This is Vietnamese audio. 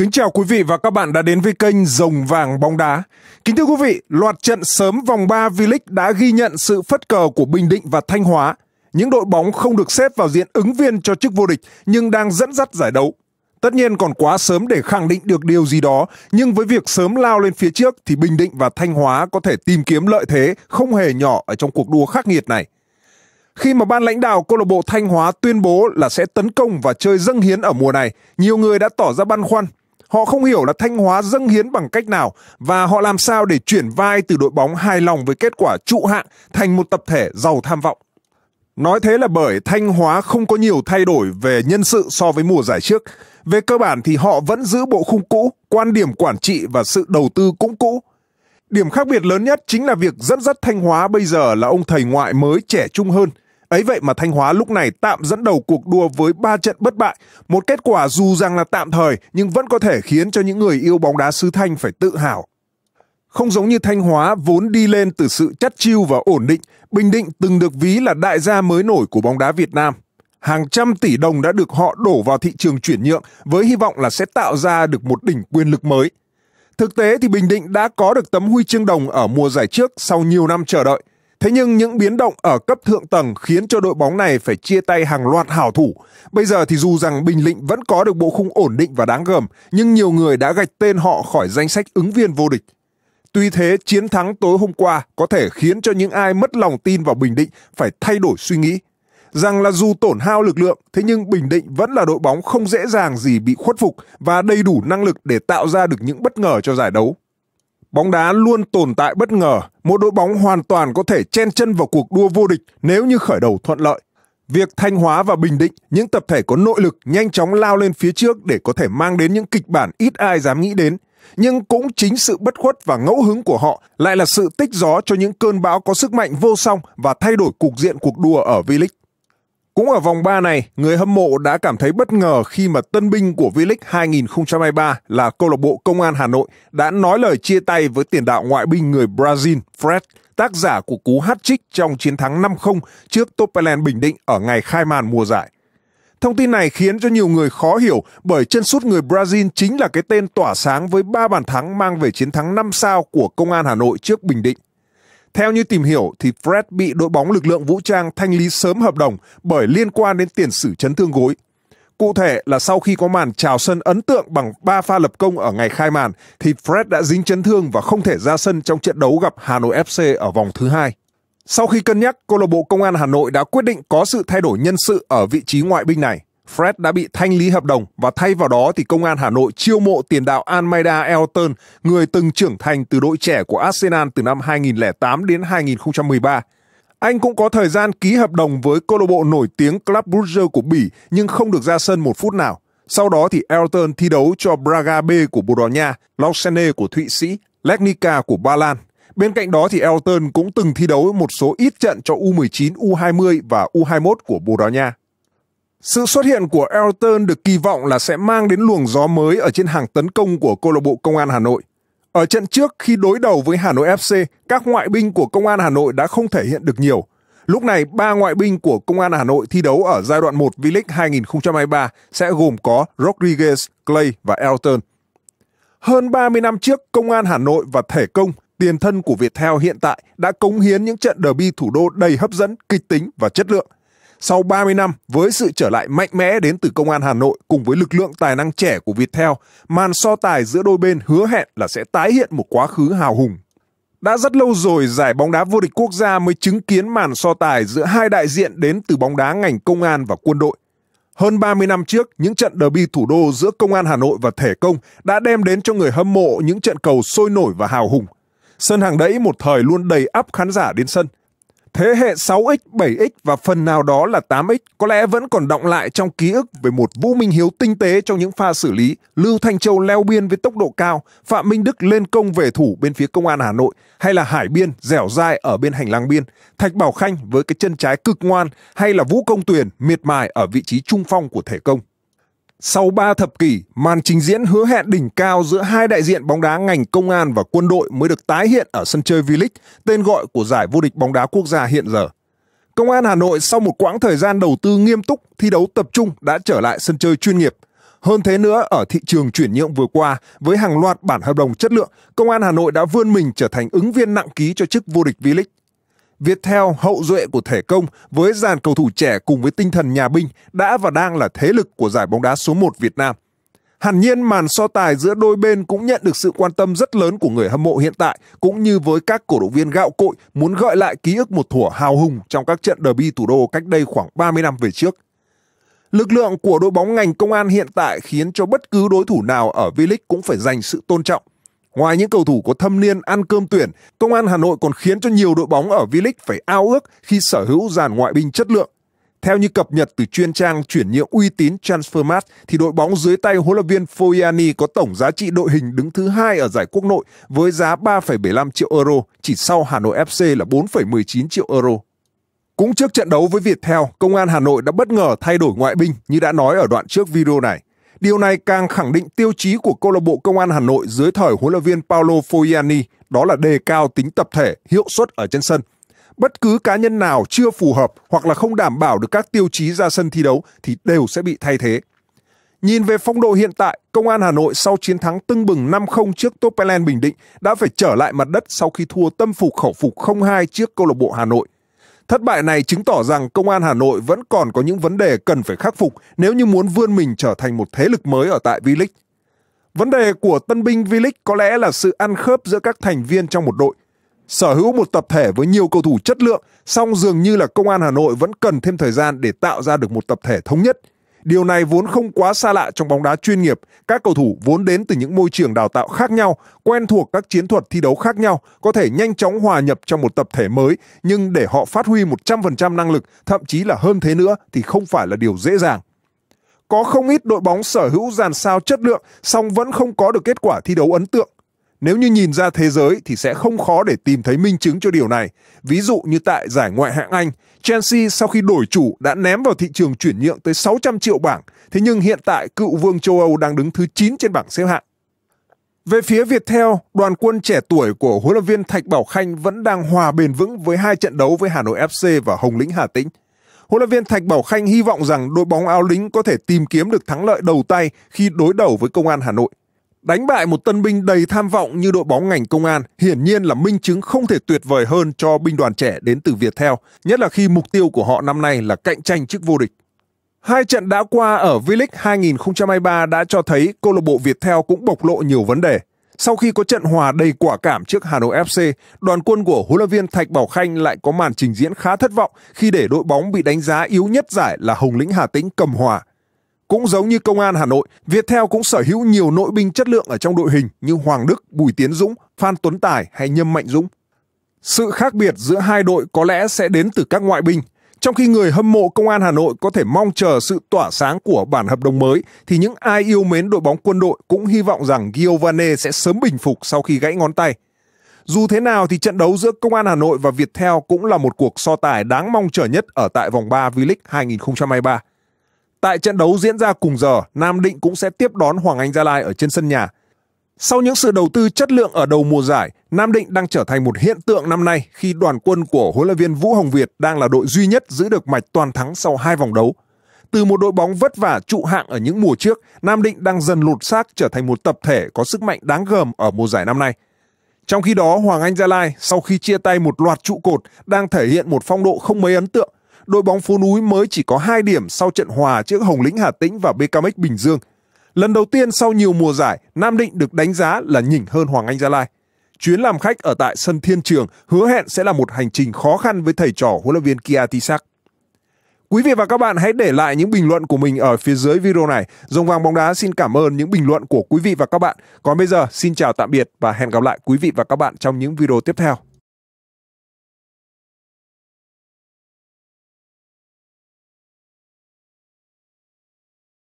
Kính chào quý vị và các bạn đã đến với kênh Rồng Vàng Bóng Đá. Kính thưa quý vị, loạt trận sớm vòng 3 V-League đã ghi nhận sự phất cờ của Bình Định và Thanh Hóa. Những đội bóng không được xếp vào diện ứng viên cho chức vô địch nhưng đang dẫn dắt giải đấu. Tất nhiên còn quá sớm để khẳng định được điều gì đó, nhưng với việc sớm lao lên phía trước thì Bình Định và Thanh Hóa có thể tìm kiếm lợi thế không hề nhỏ ở trong cuộc đua khắc nghiệt này khi mà ban lãnh đạo câu lạc bộ Thanh Hóa tuyên bố là sẽ tấn công và chơi dâng hiến ở mùa này, nhiều người đã tỏ ra băn khoăn Họ không hiểu là Thanh Hóa dâng hiến bằng cách nào và họ làm sao để chuyển vai từ đội bóng hài lòng với kết quả trụ hạng thành một tập thể giàu tham vọng. Nói thế là bởi Thanh Hóa không có nhiều thay đổi về nhân sự so với mùa giải trước. Về cơ bản thì họ vẫn giữ bộ khung cũ, quan điểm quản trị và sự đầu tư cũng cũ. Điểm khác biệt lớn nhất chính là việc dẫn dắt Thanh Hóa bây giờ là ông thầy ngoại mới trẻ trung hơn – Ấy vậy mà Thanh Hóa lúc này tạm dẫn đầu cuộc đua với 3 trận bất bại, một kết quả dù rằng là tạm thời nhưng vẫn có thể khiến cho những người yêu bóng đá xứ Thanh phải tự hào. Không giống như Thanh Hóa vốn đi lên từ sự chắt chiu và ổn định, Bình Định từng được ví là đại gia mới nổi của bóng đá Việt Nam. Hàng trăm tỷ đồng đã được họ đổ vào thị trường chuyển nhượng với hy vọng là sẽ tạo ra được một đỉnh quyền lực mới. Thực tế thì Bình Định đã có được tấm huy chương đồng ở mùa giải trước sau nhiều năm chờ đợi, Thế nhưng những biến động ở cấp thượng tầng khiến cho đội bóng này phải chia tay hàng loạt hảo thủ. Bây giờ thì dù rằng Bình Định vẫn có được bộ khung ổn định và đáng gờm, nhưng nhiều người đã gạch tên họ khỏi danh sách ứng viên vô địch. Tuy thế, chiến thắng tối hôm qua có thể khiến cho những ai mất lòng tin vào Bình Định phải thay đổi suy nghĩ. Rằng là dù tổn hao lực lượng, thế nhưng Bình Định vẫn là đội bóng không dễ dàng gì bị khuất phục và đầy đủ năng lực để tạo ra được những bất ngờ cho giải đấu. Bóng đá luôn tồn tại bất ngờ, một đội bóng hoàn toàn có thể chen chân vào cuộc đua vô địch nếu như khởi đầu thuận lợi. Việc Thanh Hóa và Bình Định, những tập thể có nội lực nhanh chóng lao lên phía trước để có thể mang đến những kịch bản ít ai dám nghĩ đến. Nhưng cũng chính sự bất khuất và ngẫu hứng của họ lại là sự tích gió cho những cơn bão có sức mạnh vô song và thay đổi cục diện cuộc đua ở V-League. Cũng ở vòng 3 này, người hâm mộ đã cảm thấy bất ngờ khi mà tân binh của V-League 2023 là câu lạc bộ Công an Hà Nội đã nói lời chia tay với tiền đạo ngoại binh người Brazil Fred, tác giả của cú hat-trick trong chiến thắng 5-0 trước Topelen Bình Định ở ngày khai màn mùa giải. Thông tin này khiến cho nhiều người khó hiểu bởi chân sút người Brazil chính là cái tên tỏa sáng với 3 bàn thắng mang về chiến thắng 5 sao của Công an Hà Nội trước Bình Định. Theo như tìm hiểu thì Fred bị đội bóng lực lượng vũ trang thanh lý sớm hợp đồng bởi liên quan đến tiền sử chấn thương gối. Cụ thể là sau khi có màn chào sân ấn tượng bằng 3 pha lập công ở ngày khai màn thì Fred đã dính chấn thương và không thể ra sân trong trận đấu gặp Hà Nội FC ở vòng thứ hai. Sau khi cân nhắc, câu lạc bộ Công an Hà Nội đã quyết định có sự thay đổi nhân sự ở vị trí ngoại binh này. Fred đã bị thanh lý hợp đồng và thay vào đó thì công an Hà Nội chiêu mộ tiền đạo Almeida Elton, người từng trưởng thành từ đội trẻ của Arsenal từ năm 2008 đến 2013. Anh cũng có thời gian ký hợp đồng với câu lạc bộ nổi tiếng Club Brugge của Bỉ nhưng không được ra sân một phút nào. Sau đó thì Elton thi đấu cho Braga B của Bồ Đào Nha, Lausanne của Thụy Sĩ, Legnica của Ba Lan. Bên cạnh đó thì Elton cũng từng thi đấu một số ít trận cho U19, U20 và U21 của Bồ Đào Nha. Sự xuất hiện của Elton được kỳ vọng là sẽ mang đến luồng gió mới ở trên hàng tấn công của câu lạc bộ Công an Hà Nội. Ở trận trước khi đối đầu với Hà Nội FC, các ngoại binh của Công an Hà Nội đã không thể hiện được nhiều. Lúc này, ba ngoại binh của Công an Hà Nội thi đấu ở giai đoạn 1 V-League 2023 sẽ gồm có Rodriguez, Clay và Elton. Hơn 30 năm trước, Công an Hà Nội và Thể Công, tiền thân của Viettel hiện tại, đã cống hiến những trận derby thủ đô đầy hấp dẫn, kịch tính và chất lượng. Sau 30 năm, với sự trở lại mạnh mẽ đến từ Công an Hà Nội cùng với lực lượng tài năng trẻ của Viettel, màn so tài giữa đôi bên hứa hẹn là sẽ tái hiện một quá khứ hào hùng. Đã rất lâu rồi giải bóng đá vô địch quốc gia mới chứng kiến màn so tài giữa hai đại diện đến từ bóng đá ngành công an và quân đội. Hơn 30 năm trước, những trận derby thủ đô giữa Công an Hà Nội và Thể Công đã đem đến cho người hâm mộ những trận cầu sôi nổi và hào hùng. Sân hàng đẫy một thời luôn đầy ắp khán giả đến sân. Thế hệ 6X, 7X và phần nào đó là 8X có lẽ vẫn còn động lại trong ký ức về một Vũ Minh Hiếu tinh tế trong những pha xử lý, Lưu Thanh Châu leo biên với tốc độ cao, Phạm Minh Đức lên công về thủ bên phía công an Hà Nội, hay là Hải Biên dẻo dai ở bên hành lang biên, Thạch Bảo Khanh với cái chân trái cực ngoan, hay là Vũ Công Tuyền miệt mài ở vị trí trung phong của thể công. Sau 3 thập kỷ, màn trình diễn hứa hẹn đỉnh cao giữa hai đại diện bóng đá ngành công an và quân đội mới được tái hiện ở sân chơi V-League, tên gọi của giải vô địch bóng đá quốc gia hiện giờ. Công an Hà Nội sau một quãng thời gian đầu tư nghiêm túc, thi đấu tập trung đã trở lại sân chơi chuyên nghiệp. Hơn thế nữa, ở thị trường chuyển nhượng vừa qua, với hàng loạt bản hợp đồng chất lượng, Công an Hà Nội đã vươn mình trở thành ứng viên nặng ký cho chức vô địch V-League. Viettel hậu duệ của thể công với dàn cầu thủ trẻ cùng với tinh thần nhà binh đã và đang là thế lực của giải bóng đá số 1 Việt Nam. Hẳn nhiên màn so tài giữa đôi bên cũng nhận được sự quan tâm rất lớn của người hâm mộ hiện tại cũng như với các cổ động viên gạo cội muốn gợi lại ký ức một thủa hào hùng trong các trận derby thủ đô cách đây khoảng 30 năm về trước. Lực lượng của đội bóng ngành công an hiện tại khiến cho bất cứ đối thủ nào ở V-League cũng phải dành sự tôn trọng – Ngoài những cầu thủ có thâm niên ăn cơm tuyển, Công an Hà Nội còn khiến cho nhiều đội bóng ở V-League phải ao ước khi sở hữu dàn ngoại binh chất lượng. Theo như cập nhật từ chuyên trang chuyển nhượng uy tín Transfermarkt thì đội bóng dưới tay huấn luyện viên Foyani có tổng giá trị đội hình đứng thứ hai ở giải quốc nội với giá 3,75 triệu euro, chỉ sau Hà Nội FC là 4,19 triệu euro. Cũng trước trận đấu với Viettel, Công an Hà Nội đã bất ngờ thay đổi ngoại binh như đã nói ở đoạn trước video này. Điều này càng khẳng định tiêu chí của câu lạc bộ Công an Hà Nội dưới thời huấn luyện viên Paolo Fogliani, đó là đề cao tính tập thể, hiệu suất ở trên sân. Bất cứ cá nhân nào chưa phù hợp hoặc là không đảm bảo được các tiêu chí ra sân thi đấu thì đều sẽ bị thay thế. Nhìn về phong độ hiện tại, Công an Hà Nội sau chiến thắng tưng bừng 5-0 trước Topelen Bình Định đã phải trở lại mặt đất sau khi thua tâm phục khẩu phục 0-2 trước câu lạc bộ Hà Nội. Thất bại này chứng tỏ rằng công an Hà Nội vẫn còn có những vấn đề cần phải khắc phục nếu như muốn vươn mình trở thành một thế lực mới ở tại V-League. Vấn đề của tân binh V-League có lẽ là sự ăn khớp giữa các thành viên trong một đội. Sở hữu một tập thể với nhiều cầu thủ chất lượng, song dường như là công an Hà Nội vẫn cần thêm thời gian để tạo ra được một tập thể thống nhất – Điều này vốn không quá xa lạ trong bóng đá chuyên nghiệp, các cầu thủ vốn đến từ những môi trường đào tạo khác nhau, quen thuộc các chiến thuật thi đấu khác nhau, có thể nhanh chóng hòa nhập trong một tập thể mới, nhưng để họ phát huy 100% năng lực, thậm chí là hơn thế nữa thì không phải là điều dễ dàng. Có không ít đội bóng sở hữu dàn sao chất lượng, song vẫn không có được kết quả thi đấu ấn tượng. Nếu như nhìn ra thế giới thì sẽ không khó để tìm thấy minh chứng cho điều này. Ví dụ như tại giải ngoại hạng Anh, Chelsea sau khi đổi chủ đã ném vào thị trường chuyển nhượng tới 600 triệu bảng, thế nhưng hiện tại cựu vương châu Âu đang đứng thứ 9 trên bảng xếp hạng. Về phía Viettel, đoàn quân trẻ tuổi của huấn luyện viên Thạch Bảo Khanh vẫn đang hòa bền vững với hai trận đấu với Hà Nội FC và Hồng Lĩnh Hà Tĩnh. Huấn luyện viên Thạch Bảo Khanh hy vọng rằng đội bóng áo lính có thể tìm kiếm được thắng lợi đầu tay khi đối đầu với Công an Hà Nội. Đánh bại một tân binh đầy tham vọng như đội bóng ngành công an hiển nhiên là minh chứng không thể tuyệt vời hơn cho binh đoàn trẻ đến từ Viettel, nhất là khi mục tiêu của họ năm nay là cạnh tranh chức vô địch. Hai trận đã qua ở V-League 2023 đã cho thấy câu lạc bộ Viettel cũng bộc lộ nhiều vấn đề. Sau khi có trận hòa đầy quả cảm trước Hà Nội FC, đoàn quân của huấn luyện viên Thạch Bảo Khanh lại có màn trình diễn khá thất vọng khi để đội bóng bị đánh giá yếu nhất giải là Hồng Lĩnh Hà Tĩnh cầm hòa cũng giống như Công an Hà Nội, Viettel cũng sở hữu nhiều nội binh chất lượng ở trong đội hình như Hoàng Đức, Bùi Tiến Dũng, Phan Tuấn Tài hay Nhâm Mạnh Dũng. Sự khác biệt giữa hai đội có lẽ sẽ đến từ các ngoại binh. Trong khi người hâm mộ Công an Hà Nội có thể mong chờ sự tỏa sáng của bản hợp đồng mới, thì những ai yêu mến đội bóng quân đội cũng hy vọng rằng Giovane sẽ sớm bình phục sau khi gãy ngón tay. Dù thế nào thì trận đấu giữa Công an Hà Nội và Viettel cũng là một cuộc so tài đáng mong chờ nhất ở tại vòng 3 V-League 2023. Tại trận đấu diễn ra cùng giờ, Nam Định cũng sẽ tiếp đón Hoàng Anh Gia Lai ở trên sân nhà. Sau những sự đầu tư chất lượng ở đầu mùa giải, Nam Định đang trở thành một hiện tượng năm nay khi đoàn quân của huấn luyện viên Vũ Hồng Việt đang là đội duy nhất giữ được mạch toàn thắng sau hai vòng đấu. Từ một đội bóng vất vả trụ hạng ở những mùa trước, Nam Định đang dần lột xác trở thành một tập thể có sức mạnh đáng gờm ở mùa giải năm nay. Trong khi đó, Hoàng Anh Gia Lai sau khi chia tay một loạt trụ cột đang thể hiện một phong độ không mấy ấn tượng đội bóng phố núi mới chỉ có 2 điểm sau trận hòa trước Hồng Lĩnh Hà Tĩnh và BKMX Bình Dương. Lần đầu tiên sau nhiều mùa giải, Nam Định được đánh giá là nhỉnh hơn Hoàng Anh Gia Lai. Chuyến làm khách ở tại sân Thiên Trường hứa hẹn sẽ là một hành trình khó khăn với thầy trò huấn luyện viên Kia Tisak. Quý vị và các bạn hãy để lại những bình luận của mình ở phía dưới video này. dòng vàng bóng đá xin cảm ơn những bình luận của quý vị và các bạn. Còn bây giờ, xin chào tạm biệt và hẹn gặp lại quý vị và các bạn trong những video tiếp theo.